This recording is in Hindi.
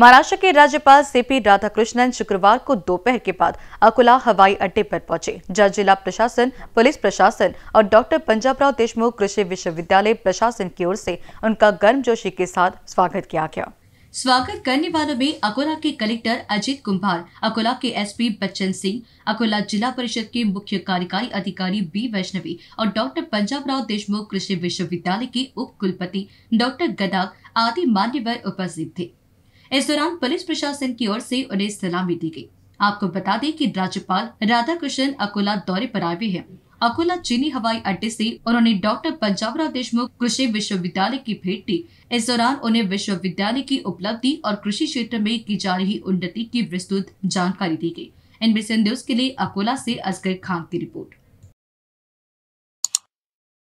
महाराष्ट्र के राज्यपाल सीपी राधाकृष्णन शुक्रवार को दोपहर के बाद अकोला हवाई अड्डे पर पहुंचे जहाँ जिला प्रशासन पुलिस प्रशासन और डॉक्टर पंजाबराव देशमुख कृषि विश्वविद्यालय प्रशासन की ओर से उनका गर्मजोशी के साथ स्वागत किया गया स्वागत करने वालों में अकोला के कलेक्टर अजीत कुंभार अकोला के एसपी बच्चन सिंह अकोला जिला परिषद के मुख्य कार्यकारी अधिकारी बी वैष्णवी और डॉक्टर पंजाबराव देशमुख कृषि विश्वविद्यालय के उप कुलपति डॉक्टर गदाक आदि मान्यवर उपस्थित थे इस दौरान पुलिस प्रशासन की ओर से उन्हें सलामी दी गई आपको बता दें कि राज्यपाल राधा कृष्ण अकोला दौरे पर आए हुए हैं अकोला चीनी हवाई अड्डे से उन्होंने डॉक्टर पंजाबराव देशमुख कृषि विश्वविद्यालय की भेंट दी इस दौरान उन्हें विश्वविद्यालय की उपलब्धि और कृषि क्षेत्र में की जा रही उन्नति की विस्तृत जानकारी दी गई एनबीसी न्यूज के लिए अकोला से असगर खान की रिपोर्ट